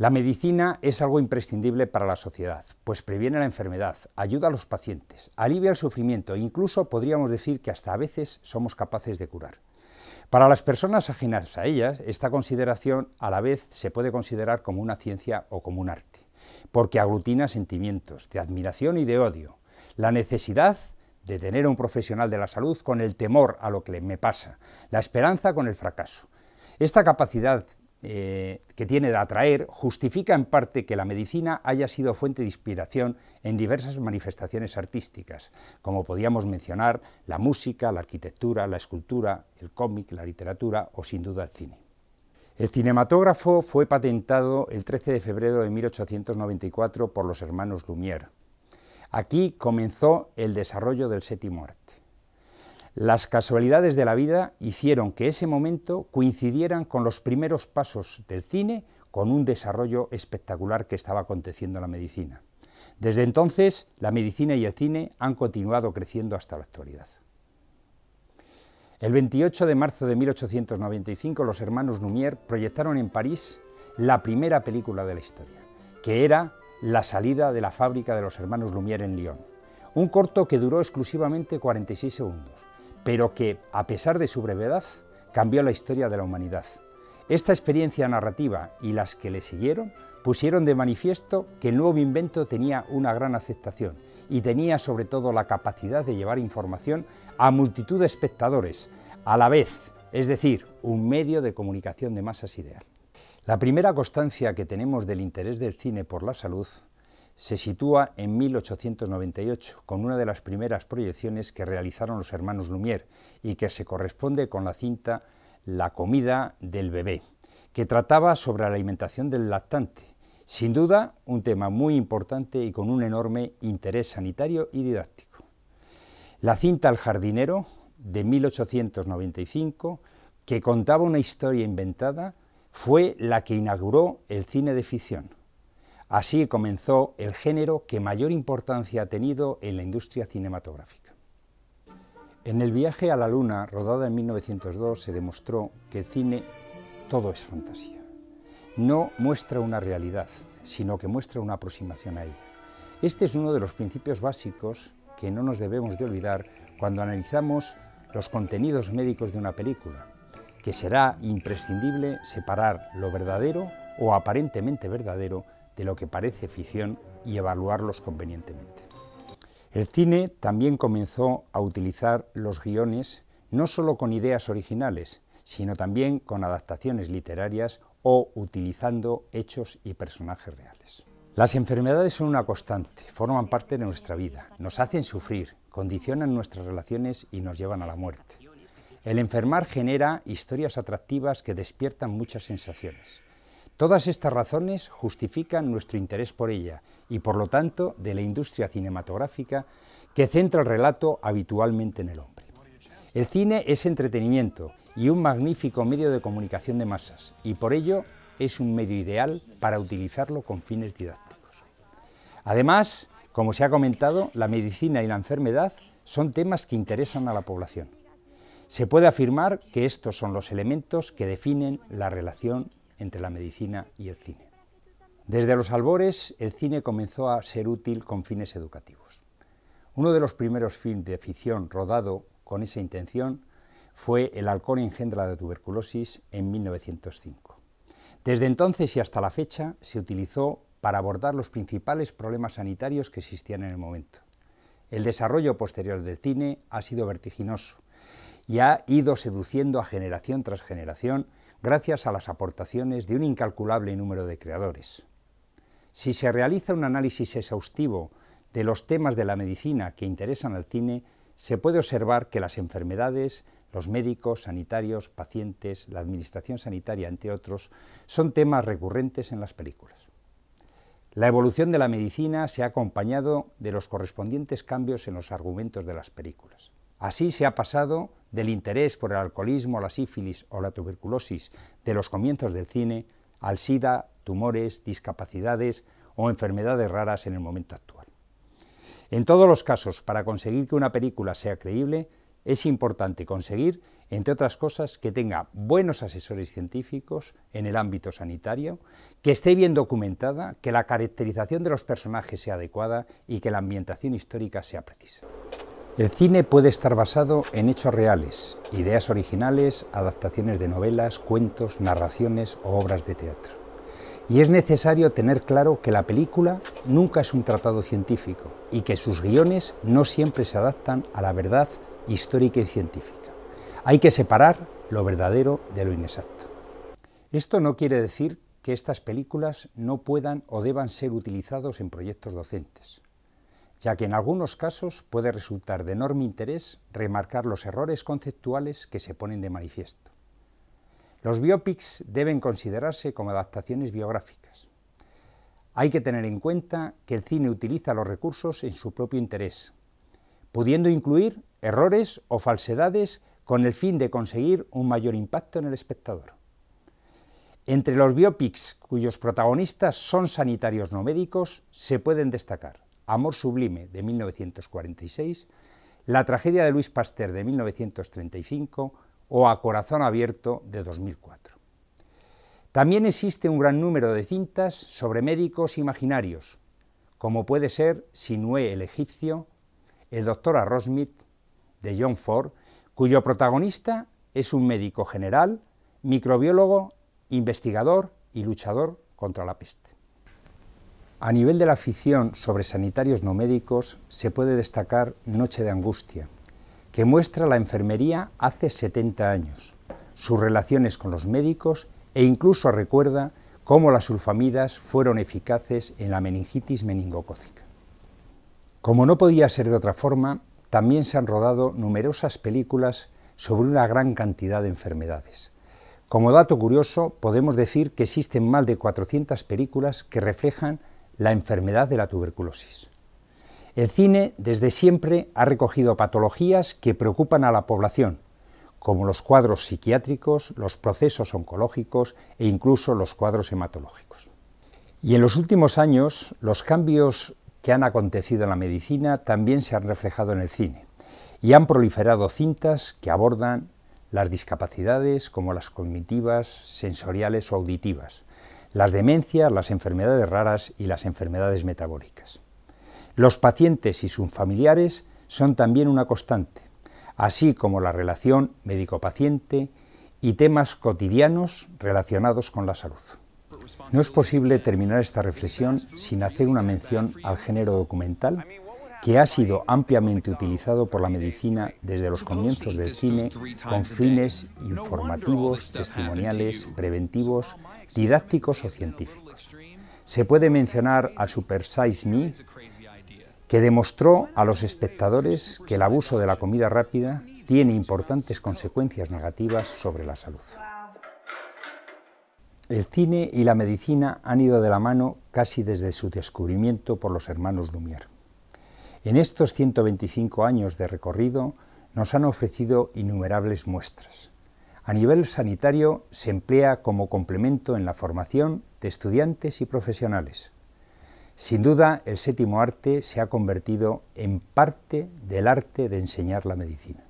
La medicina es algo imprescindible para la sociedad, pues previene la enfermedad, ayuda a los pacientes, alivia el sufrimiento e incluso podríamos decir que hasta a veces somos capaces de curar. Para las personas ajenas a ellas, esta consideración a la vez se puede considerar como una ciencia o como un arte, porque aglutina sentimientos de admiración y de odio, la necesidad de tener a un profesional de la salud con el temor a lo que me pasa, la esperanza con el fracaso. Esta capacidad eh, que tiene de atraer justifica en parte que la medicina haya sido fuente de inspiración en diversas manifestaciones artísticas, como podíamos mencionar la música, la arquitectura, la escultura, el cómic, la literatura o sin duda el cine. El cinematógrafo fue patentado el 13 de febrero de 1894 por los hermanos Lumière. Aquí comenzó el desarrollo del séptimo arte. Las casualidades de la vida hicieron que ese momento coincidieran con los primeros pasos del cine, con un desarrollo espectacular que estaba aconteciendo en la medicina. Desde entonces, la medicina y el cine han continuado creciendo hasta la actualidad. El 28 de marzo de 1895, los hermanos Lumière proyectaron en París la primera película de la historia, que era La salida de la fábrica de los hermanos Lumière en Lyon, un corto que duró exclusivamente 46 segundos pero que, a pesar de su brevedad, cambió la historia de la humanidad. Esta experiencia narrativa y las que le siguieron pusieron de manifiesto que el nuevo invento tenía una gran aceptación y tenía sobre todo la capacidad de llevar información a multitud de espectadores, a la vez, es decir, un medio de comunicación de masas ideal. La primera constancia que tenemos del interés del cine por la salud se sitúa en 1898, con una de las primeras proyecciones que realizaron los hermanos Lumière y que se corresponde con la cinta La comida del bebé, que trataba sobre la alimentación del lactante. Sin duda, un tema muy importante y con un enorme interés sanitario y didáctico. La cinta El jardinero, de 1895, que contaba una historia inventada, fue la que inauguró el cine de ficción Así comenzó el género que mayor importancia ha tenido en la industria cinematográfica. En el viaje a la Luna, rodada en 1902, se demostró que el cine todo es fantasía. No muestra una realidad, sino que muestra una aproximación a ella. Este es uno de los principios básicos que no nos debemos de olvidar cuando analizamos los contenidos médicos de una película, que será imprescindible separar lo verdadero o aparentemente verdadero de lo que parece ficción y evaluarlos convenientemente. El cine también comenzó a utilizar los guiones no solo con ideas originales, sino también con adaptaciones literarias o utilizando hechos y personajes reales. Las enfermedades son una constante, forman parte de nuestra vida, nos hacen sufrir, condicionan nuestras relaciones y nos llevan a la muerte. El enfermar genera historias atractivas que despiertan muchas sensaciones. Todas estas razones justifican nuestro interés por ella y por lo tanto de la industria cinematográfica que centra el relato habitualmente en el hombre. El cine es entretenimiento y un magnífico medio de comunicación de masas y por ello es un medio ideal para utilizarlo con fines didácticos. Además, como se ha comentado, la medicina y la enfermedad son temas que interesan a la población. Se puede afirmar que estos son los elementos que definen la relación entre la medicina y el cine. Desde los albores, el cine comenzó a ser útil con fines educativos. Uno de los primeros films de ficción rodado con esa intención fue El halcón engendra la tuberculosis en 1905. Desde entonces y hasta la fecha se utilizó para abordar los principales problemas sanitarios que existían en el momento. El desarrollo posterior del cine ha sido vertiginoso y ha ido seduciendo a generación tras generación gracias a las aportaciones de un incalculable número de creadores. Si se realiza un análisis exhaustivo de los temas de la medicina que interesan al cine, se puede observar que las enfermedades, los médicos, sanitarios, pacientes, la administración sanitaria, entre otros, son temas recurrentes en las películas. La evolución de la medicina se ha acompañado de los correspondientes cambios en los argumentos de las películas. Así se ha pasado del interés por el alcoholismo, la sífilis o la tuberculosis de los comienzos del cine al SIDA, tumores, discapacidades o enfermedades raras en el momento actual. En todos los casos, para conseguir que una película sea creíble, es importante conseguir, entre otras cosas, que tenga buenos asesores científicos en el ámbito sanitario, que esté bien documentada, que la caracterización de los personajes sea adecuada y que la ambientación histórica sea precisa. El cine puede estar basado en hechos reales, ideas originales, adaptaciones de novelas, cuentos, narraciones o obras de teatro. Y es necesario tener claro que la película nunca es un tratado científico y que sus guiones no siempre se adaptan a la verdad histórica y científica. Hay que separar lo verdadero de lo inexacto. Esto no quiere decir que estas películas no puedan o deban ser utilizados en proyectos docentes ya que en algunos casos puede resultar de enorme interés remarcar los errores conceptuales que se ponen de manifiesto. Los biopics deben considerarse como adaptaciones biográficas. Hay que tener en cuenta que el cine utiliza los recursos en su propio interés, pudiendo incluir errores o falsedades con el fin de conseguir un mayor impacto en el espectador. Entre los biopics cuyos protagonistas son sanitarios no médicos, se pueden destacar Amor Sublime de 1946, La Tragedia de Luis Pasteur de 1935 o A Corazón Abierto de 2004. También existe un gran número de cintas sobre médicos imaginarios, como puede ser Sinué el egipcio, El doctor Arrosmith de John Ford, cuyo protagonista es un médico general, microbiólogo, investigador y luchador contra la peste. A nivel de la afición sobre sanitarios no médicos se puede destacar Noche de Angustia, que muestra la enfermería hace 70 años, sus relaciones con los médicos e incluso recuerda cómo las sulfamidas fueron eficaces en la meningitis meningocócica. Como no podía ser de otra forma, también se han rodado numerosas películas sobre una gran cantidad de enfermedades. Como dato curioso, podemos decir que existen más de 400 películas que reflejan la enfermedad de la tuberculosis. El cine desde siempre ha recogido patologías que preocupan a la población, como los cuadros psiquiátricos, los procesos oncológicos e incluso los cuadros hematológicos. Y en los últimos años, los cambios que han acontecido en la medicina también se han reflejado en el cine y han proliferado cintas que abordan las discapacidades como las cognitivas, sensoriales o auditivas, las demencias, las enfermedades raras y las enfermedades metabólicas. Los pacientes y sus familiares son también una constante, así como la relación médico-paciente y temas cotidianos relacionados con la salud. No es posible terminar esta reflexión sin hacer una mención al género documental que ha sido ampliamente utilizado por la medicina desde los comienzos del cine con fines informativos, testimoniales, preventivos, didácticos o científicos. Se puede mencionar a Super Size Me, que demostró a los espectadores que el abuso de la comida rápida tiene importantes consecuencias negativas sobre la salud. El cine y la medicina han ido de la mano casi desde su descubrimiento por los hermanos Lumière. En estos 125 años de recorrido nos han ofrecido innumerables muestras. A nivel sanitario se emplea como complemento en la formación de estudiantes y profesionales. Sin duda, el séptimo arte se ha convertido en parte del arte de enseñar la medicina.